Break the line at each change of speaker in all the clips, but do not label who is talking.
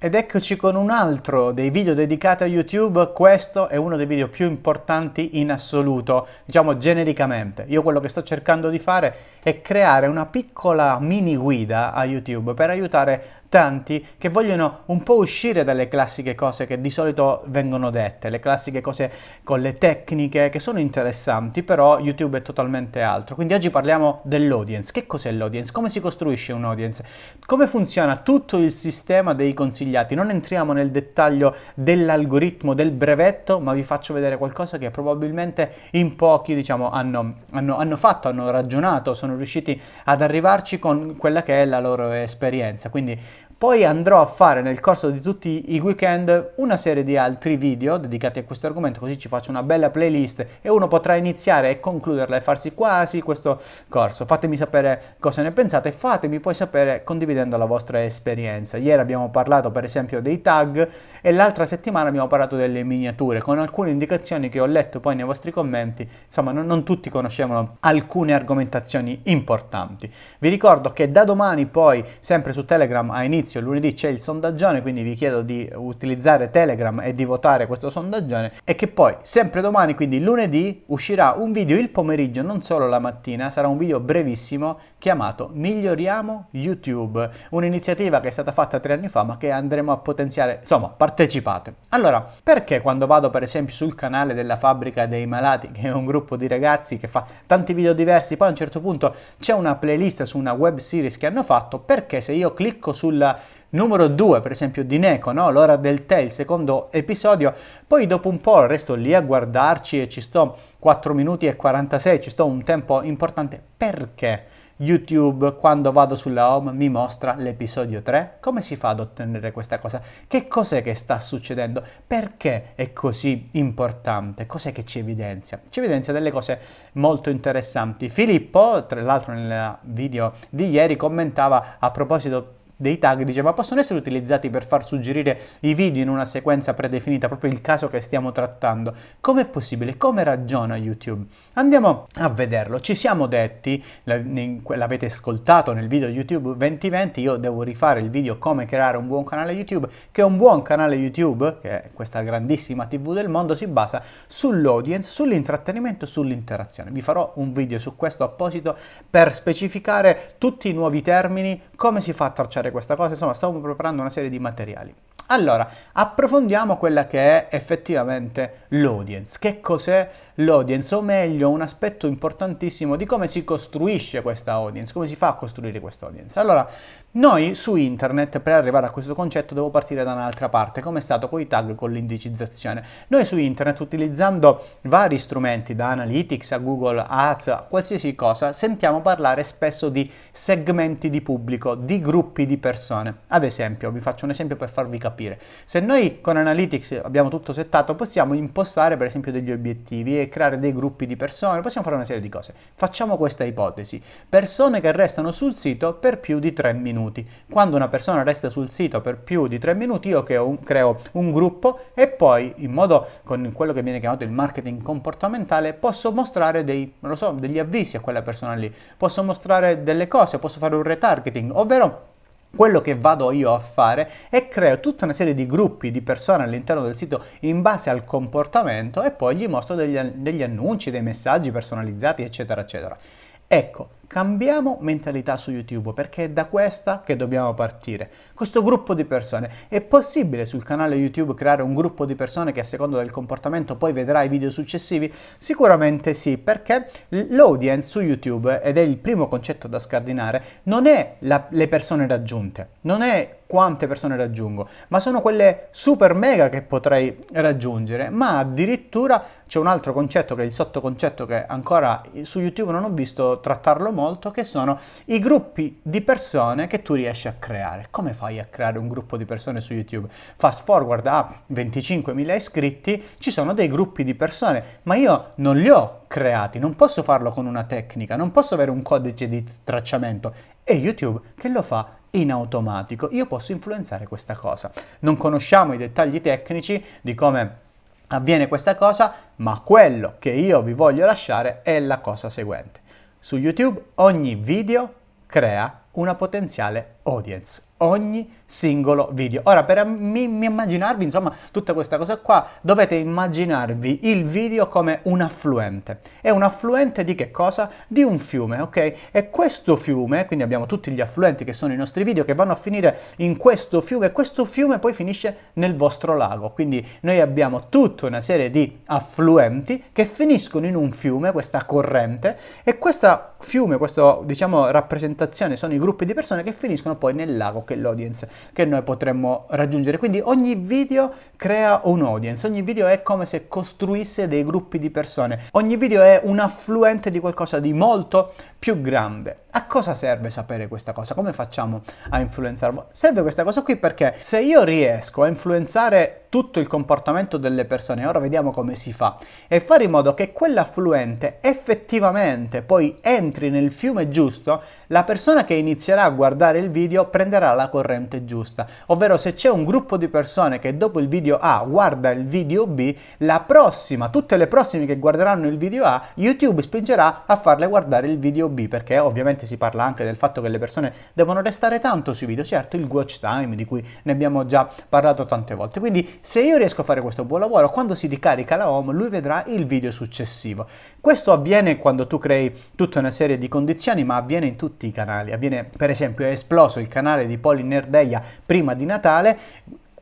Ed eccoci con un altro dei video dedicati a YouTube, questo è uno dei video più importanti in assoluto, diciamo genericamente. Io quello che sto cercando di fare è creare una piccola mini guida a YouTube per aiutare tanti che vogliono un po' uscire dalle classiche cose che di solito vengono dette, le classiche cose con le tecniche che sono interessanti, però YouTube è totalmente altro. Quindi oggi parliamo dell'audience. Che cos'è l'audience? Come si costruisce un audience? Come funziona tutto il sistema dei consigliati? Non entriamo nel dettaglio dell'algoritmo, del brevetto, ma vi faccio vedere qualcosa che probabilmente in pochi diciamo, hanno, hanno, hanno fatto, hanno ragionato, sono riusciti ad arrivarci con quella che è la loro esperienza. Quindi poi andrò a fare nel corso di tutti i weekend una serie di altri video dedicati a questo argomento, così ci faccio una bella playlist e uno potrà iniziare e concluderla e farsi quasi questo corso. Fatemi sapere cosa ne pensate, fatemi poi sapere condividendo la vostra esperienza. Ieri abbiamo parlato per esempio dei tag e l'altra settimana abbiamo parlato delle miniature con alcune indicazioni che ho letto poi nei vostri commenti, insomma non, non tutti conoscevano alcune argomentazioni importanti. Vi ricordo che da domani poi sempre su Telegram a inizio esercizio, lunedì c'è il sondaggione, quindi vi chiedo di utilizzare Telegram e di votare questo sondaggione e che poi sempre domani, quindi lunedì, uscirà un video il pomeriggio, non solo la mattina, sarà un video brevissimo chiamato Miglioriamo YouTube, un'iniziativa che è stata fatta tre anni fa ma che andremo a potenziare, insomma partecipate. Allora, perché quando vado per esempio sul canale della fabbrica dei malati, che è un gruppo di ragazzi che fa tanti video diversi, poi a un certo punto c'è una playlist su una web series che hanno fatto, perché se io clicco sulla numero 2, per esempio di Neko, no? l'ora del tè, il secondo episodio, poi dopo un po' resto lì a guardarci e ci sto 4 minuti e 46, ci sto un tempo importante, perché YouTube quando vado sulla home mi mostra l'episodio 3? Come si fa ad ottenere questa cosa? Che cos'è che sta succedendo? Perché è così importante? Cos'è che ci evidenzia? Ci evidenzia delle cose molto interessanti. Filippo, tra l'altro nel video di ieri, commentava a proposito dei tag, dice ma possono essere utilizzati per far suggerire i video in una sequenza predefinita, proprio il caso che stiamo trattando. Com'è possibile? Come ragiona YouTube? Andiamo a vederlo. Ci siamo detti, l'avete ascoltato nel video YouTube 2020, io devo rifare il video come creare un buon canale YouTube, che un buon canale YouTube, che è questa grandissima TV del mondo, si basa sull'audience, sull'intrattenimento, sull'interazione. Vi farò un video su questo apposito per specificare tutti i nuovi termini, come si fa a tracciare fare questa cosa, insomma stavo preparando una serie di materiali. Allora, approfondiamo quella che è effettivamente l'audience. Che cos'è l'audience? O meglio, un aspetto importantissimo di come si costruisce questa audience, come si fa a costruire questa audience. Allora, noi su internet, per arrivare a questo concetto, devo partire da un'altra parte, come è stato con i tag e con l'indicizzazione. Noi su internet, utilizzando vari strumenti, da Analytics a Google Ads, a qualsiasi cosa, sentiamo parlare spesso di segmenti di pubblico, di gruppi di persone. Ad esempio, vi faccio un esempio per farvi capire. Se noi con Analytics abbiamo tutto settato, possiamo impostare per esempio degli obiettivi e creare dei gruppi di persone, possiamo fare una serie di cose. Facciamo questa ipotesi. Persone che restano sul sito per più di 3 minuti minuti. Quando una persona resta sul sito per più di 3 minuti io creo un, creo un gruppo e poi in modo con quello che viene chiamato il marketing comportamentale posso mostrare dei, so, degli avvisi a quella persona lì, posso mostrare delle cose, posso fare un retargeting, ovvero quello che vado io a fare è creo tutta una serie di gruppi di persone all'interno del sito in base al comportamento e poi gli mostro degli, degli annunci, dei messaggi personalizzati, eccetera, eccetera. Ecco, Cambiamo mentalità su YouTube perché è da questa che dobbiamo partire. Questo gruppo di persone. È possibile sul canale YouTube creare un gruppo di persone che a seconda del comportamento poi vedrà i video successivi? Sicuramente sì, perché l'audience su YouTube, ed è il primo concetto da scardinare, non è la, le persone raggiunte, non è quante persone raggiungo, ma sono quelle super mega che potrei raggiungere, ma addirittura c'è un altro concetto che è il sottoconcetto che ancora su YouTube non ho visto trattarlo molto, che sono i gruppi di persone che tu riesci a creare. Come fai a creare un gruppo di persone su YouTube? Fast forward a 25.000 iscritti, ci sono dei gruppi di persone, ma io non li ho creati, non posso farlo con una tecnica, non posso avere un codice di tracciamento. È YouTube che lo fa in automatico. Io posso influenzare questa cosa. Non conosciamo i dettagli tecnici di come avviene questa cosa, ma quello che io vi voglio lasciare è la cosa seguente. Su YouTube ogni video crea una potenziale audience, ogni singolo video. Ora, per mi, mi immaginarvi, insomma, tutta questa cosa qua, dovete immaginarvi il video come un affluente. È un affluente di che cosa? Di un fiume, ok? E questo fiume, quindi abbiamo tutti gli affluenti che sono i nostri video, che vanno a finire in questo fiume, e questo fiume poi finisce nel vostro lago. Quindi noi abbiamo tutta una serie di affluenti che finiscono in un fiume, questa corrente, e questo fiume, questa, diciamo, rappresentazione sono i gruppi di persone che finiscono poi nel lago che l'audience che noi potremmo raggiungere. Quindi ogni video crea un audience, ogni video è come se costruisse dei gruppi di persone, ogni video è un affluente di qualcosa di molto più grande. A cosa serve sapere questa cosa? Come facciamo a influenzarlo? Boh, serve questa cosa qui perché se io riesco a influenzare tutto il comportamento delle persone, ora vediamo come si fa, e fare in modo che quell'affluente effettivamente poi entri nel fiume giusto, la persona che inizierà a guardare il video prenderà la corrente giusta. Ovvero se c'è un gruppo di persone che dopo il video A guarda il video B, la prossima, tutte le prossime che guarderanno il video A, YouTube spingerà a farle guardare il video B, perché ovviamente si parla anche del fatto che le persone devono restare tanto sui video, certo il watch time di cui ne abbiamo già parlato tante volte, quindi se io riesco a fare questo buon lavoro, quando si ricarica la home lui vedrà il video successivo. Questo avviene quando tu crei tutta una serie di condizioni, ma avviene in tutti i canali, avviene per esempio è esploso il canale di Polinerdeia prima di Natale,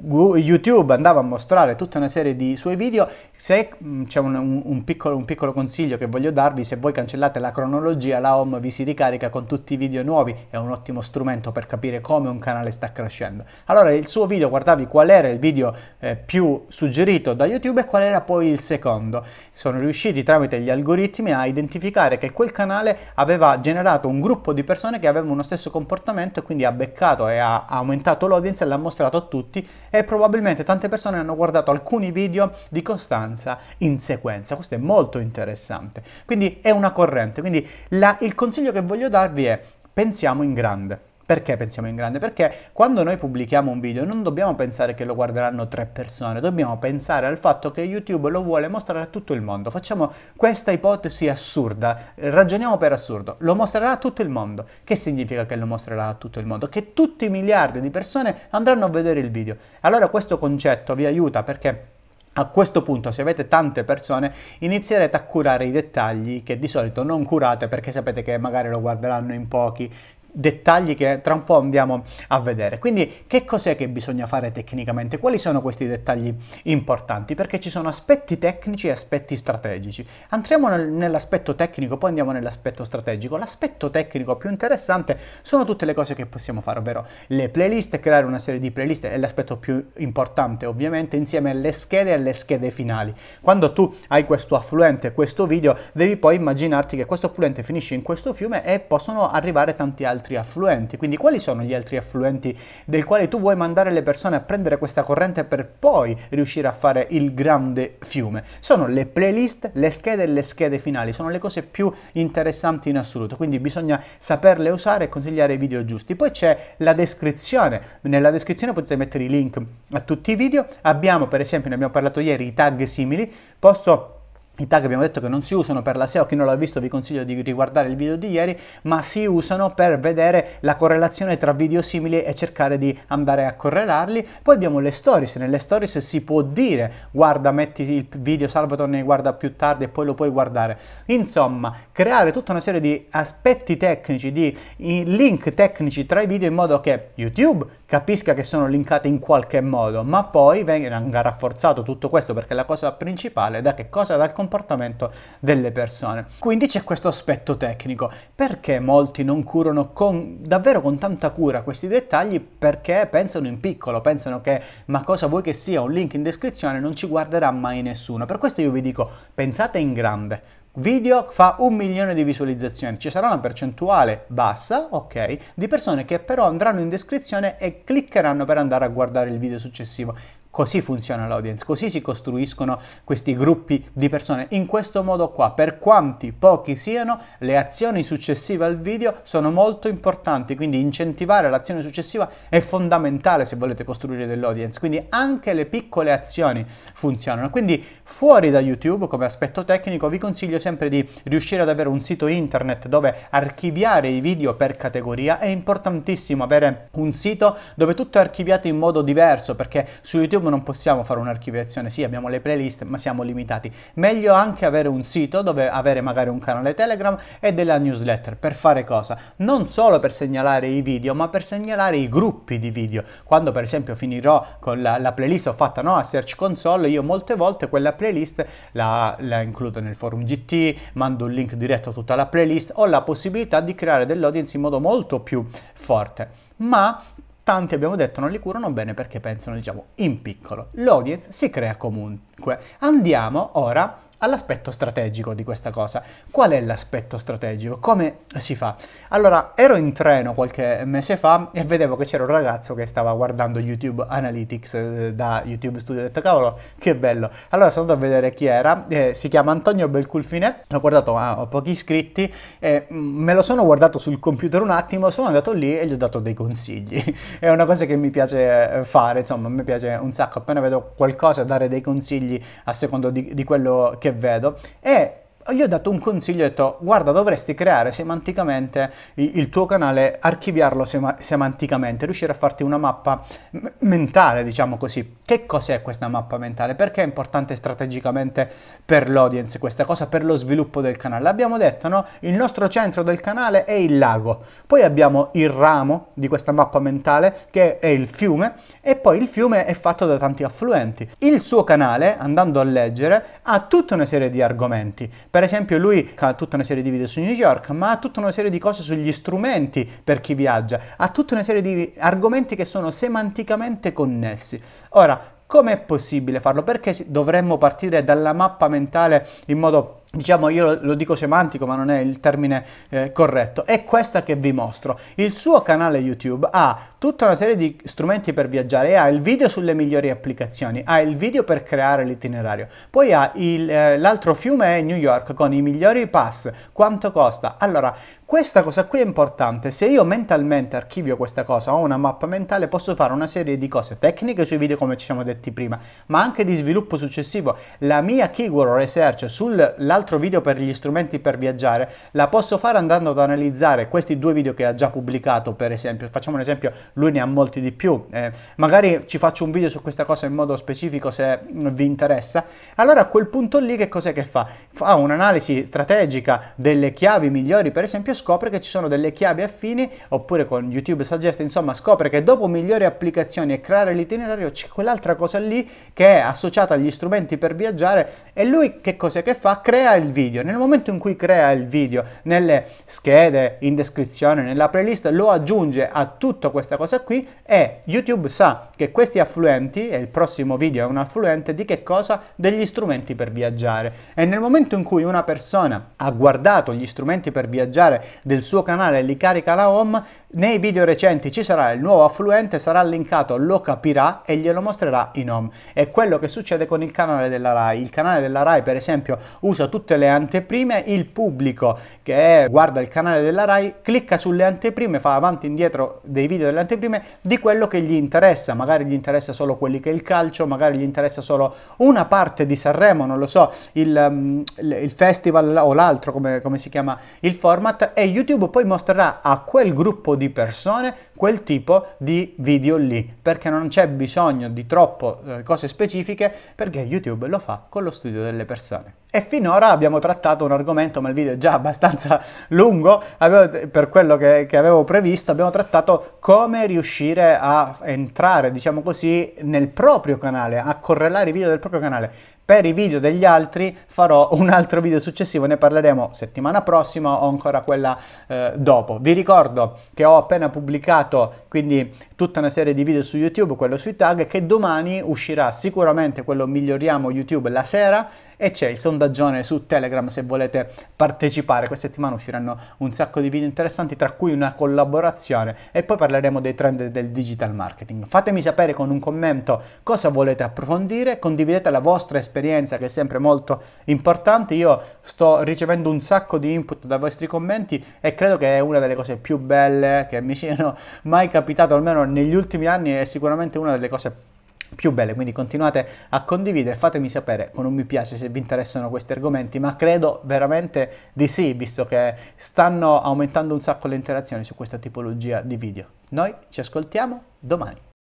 YouTube andava a mostrare tutta una serie di suoi video. Se c'è un, un, piccolo, un, piccolo, consiglio che voglio darvi, se voi cancellate la cronologia, la home vi si ricarica con tutti i video nuovi, è un ottimo strumento per capire come un canale sta crescendo. Allora, il suo video, guardavi qual era il video eh, più suggerito da YouTube e qual era poi il secondo. Sono riusciti tramite gli algoritmi a identificare che quel canale aveva generato un gruppo di persone che avevano lo stesso comportamento e quindi ha beccato e ha aumentato l'audience e l'ha mostrato a tutti e probabilmente tante persone hanno guardato alcuni video di costanza in sequenza. Questo è molto interessante. Quindi è una corrente. Quindi la, il consiglio che voglio darvi è pensiamo in grande. Perché pensiamo in grande? Perché quando noi pubblichiamo un video non dobbiamo pensare che lo guarderanno tre persone, dobbiamo pensare al fatto che YouTube lo vuole mostrare a tutto il mondo. Facciamo questa ipotesi assurda, ragioniamo per assurdo, lo mostrerà a tutto il mondo. Che significa che lo mostrerà a tutto il mondo? Che tutti i miliardi di persone andranno a vedere il video. Allora questo concetto vi aiuta perché... A questo punto, se avete tante persone, inizierete a curare i dettagli che di solito non curate perché sapete che magari lo guarderanno in pochi, dettagli che tra un po' andiamo a vedere. Quindi che cos'è che bisogna fare tecnicamente? Quali sono questi dettagli importanti? Perché ci sono aspetti tecnici e aspetti strategici. Entriamo nel, nell'aspetto tecnico, poi andiamo nell'aspetto strategico. L'aspetto tecnico più interessante sono tutte le cose che possiamo fare, ovvero le playlist, creare una serie di playlist è l'aspetto più importante ovviamente insieme alle schede e alle schede finali. Quando tu hai questo affluente, questo video, devi poi immaginarti che questo affluente finisce in questo fiume e possono arrivare tanti altri altri affluenti. Quindi quali sono gli altri affluenti del quale tu vuoi mandare le persone a prendere questa corrente per poi riuscire a fare il grande fiume? Sono le playlist, le schede e le schede finali, sono le cose più interessanti in assoluto, quindi bisogna saperle usare e consigliare i video giusti. Poi c'è la descrizione, nella descrizione potete mettere i link a tutti i video, abbiamo per esempio, ne abbiamo parlato ieri, i tag simili, posso i tag abbiamo detto che non si usano per la SEO, chi non l'ha visto vi consiglio di riguardare il video di ieri, ma si usano per vedere la correlazione tra video simili e cercare di andare a correlarli. Poi abbiamo le stories, nelle stories si può dire guarda metti il video, salvatone, guarda più tardi e poi lo puoi guardare. Insomma, creare tutta una serie di aspetti tecnici, di link tecnici tra i video in modo che YouTube capisca che sono linkate in qualche modo, ma poi venga rafforzato tutto questo perché la cosa principale è da che cosa? Dal computer comportamento delle persone. Quindi c'è questo aspetto tecnico. Perché molti non curano con, davvero con tanta cura questi dettagli? Perché pensano in piccolo, pensano che ma cosa vuoi che sia un link in descrizione non ci guarderà mai nessuno. Per questo io vi dico pensate in grande, video fa un milione di visualizzazioni, ci sarà una percentuale bassa, ok, di persone che però andranno in descrizione e cliccheranno per andare a guardare il video successivo. Così funziona l'audience, così si costruiscono questi gruppi di persone. In questo modo qua, per quanti pochi siano, le azioni successive al video sono molto importanti, quindi incentivare l'azione successiva è fondamentale se volete costruire dell'audience, quindi anche le piccole azioni funzionano. Quindi fuori da YouTube, come aspetto tecnico, vi consiglio sempre di riuscire ad avere un sito internet dove archiviare i video per categoria. È importantissimo avere un sito dove tutto è archiviato in modo diverso perché su YouTube algoritmo non possiamo fare un'archiviazione, sì abbiamo le playlist ma siamo limitati. Meglio anche avere un sito dove avere magari un canale Telegram e della newsletter per fare cosa? Non solo per segnalare i video ma per segnalare i gruppi di video. Quando per esempio finirò con la, la playlist ho fatta no, a Search Console, io molte volte quella playlist la, la includo nel forum GT, mando un link diretto a tutta la playlist, ho la possibilità di creare dell'audience in modo molto più forte ma tanti abbiamo detto non li curano bene perché pensano diciamo in piccolo. L'audience si crea comunque. Andiamo ora all'aspetto strategico di questa cosa. Qual è l'aspetto strategico? Come si fa? Allora, ero in treno qualche mese fa e vedevo che c'era un ragazzo che stava guardando YouTube Analytics eh, da YouTube Studio. Ho detto, cavolo, che bello. Allora sono andato a vedere chi era. Eh, si chiama Antonio Belculfine. L'ho guardato, ah, ho pochi iscritti. E mm, me lo sono guardato sul computer un attimo, sono andato lì e gli ho dato dei consigli. è una cosa che mi piace eh, fare, insomma, mi piace un sacco. Appena vedo qualcosa, dare dei consigli a secondo di, di quello che che vedo è gli ho dato un consiglio e ho detto guarda dovresti creare semanticamente il tuo canale, archiviarlo sem- semanticamente, riuscire a farti una mappa m- mentale diciamo così. Che cos'è questa mappa mentale? Perché è importante strategicamente per l'audience questa cosa, per lo sviluppo del canale? abbiamo detto no? Il nostro centro del canale è il lago, poi abbiamo il ramo di questa mappa mentale che è il fiume e poi il fiume è fatto da tanti affluenti. Il suo canale, andando a leggere, ha tutta una serie di argomenti per esempio lui ha tutta una serie di video su New York, ma ha tutta una serie di cose sugli strumenti per chi viaggia, ha tutta una serie di argomenti che sono semanticamente connessi. Ora, com'è possibile farlo? Perché dovremmo partire dalla mappa mentale in modo diciamo io lo, dico semantico ma non è il termine eh, corretto, è questa che vi mostro. Il suo canale YouTube ha tutta una serie di strumenti per viaggiare, ha il video sulle migliori applicazioni, ha il video per creare l'itinerario, poi ha eh, l'altro eh, fiume è New York con i migliori pass, quanto costa. Allora, questa cosa qui è importante, se io mentalmente archivio questa cosa, ho una mappa mentale, posso fare una serie di cose tecniche sui video come ci siamo detti prima, ma anche di sviluppo successivo. La mia keyword research sull'altro altro video per gli strumenti per viaggiare, la posso fare andando ad analizzare questi due video che ha già pubblicato, per esempio. Facciamo un esempio, lui ne ha molti di più. Eh, magari ci faccio un video su questa cosa in modo specifico se vi interessa. Allora a quel punto lì che cos'è che fa? Fa un'analisi strategica delle chiavi migliori, per esempio, scopre che ci sono delle chiavi affini, oppure con YouTube Suggest, insomma, scopre che dopo migliori applicazioni e creare l'itinerario c'è quell'altra cosa lì che è associata agli strumenti per viaggiare e lui che cos'è che fa? Crea il video, nel momento in cui crea il video, nelle schede, in descrizione, nella playlist, lo aggiunge a tutta questa cosa qui e YouTube sa che questi affluenti, e il prossimo video è un affluente, di che cosa? Degli strumenti per viaggiare. E nel momento in cui una persona ha guardato gli strumenti per viaggiare del suo canale e li carica la home, nei video recenti ci sarà il nuovo affluente, sarà linkato, lo capirà e glielo mostrerà in home. È quello che succede con il canale della RAI. Il canale della RAI, per esempio, usa tutto tutte le anteprime, il pubblico che guarda il canale della RAI clicca sulle anteprime, fa avanti e indietro dei video delle anteprime di quello che gli interessa, magari gli interessa solo quelli che è il calcio, magari gli interessa solo una parte di Sanremo, non lo so, il, mm, il festival o l'altro come, come si chiama il format e YouTube poi mostrerà a quel gruppo di persone quel tipo di video lì, perché non c'è bisogno di troppo eh, cose specifiche perché YouTube lo fa con lo studio delle persone. E finora abbiamo trattato un argomento, ma il video è già abbastanza lungo, avevo, per quello che, che, avevo previsto, abbiamo trattato come riuscire a entrare, diciamo così, nel proprio canale, a correlare i video del proprio canale. Per i video degli altri farò un altro video successivo, ne parleremo settimana prossima o ancora quella eh, dopo. Vi ricordo che ho appena pubblicato quindi tutta una serie di video su YouTube, quello sui tag, che domani uscirà sicuramente quello miglioriamo YouTube la sera, e c'è il sondaggione su Telegram se volete partecipare. Questa settimana usciranno un sacco di video interessanti, tra cui una collaborazione e poi parleremo dei trend del digital marketing. Fatemi sapere con un commento cosa volete approfondire, condividete la vostra esperienza che è sempre molto importante. Io sto ricevendo un sacco di input dai vostri commenti e credo che è una delle cose più belle che mi siano mai capitate, almeno negli ultimi anni è sicuramente una delle cose più più belle, quindi continuate a condividere, fatemi sapere con un mi piace se vi interessano questi argomenti, ma credo veramente di sì, visto che stanno aumentando un sacco le interazioni su questa tipologia di video. Noi ci ascoltiamo domani.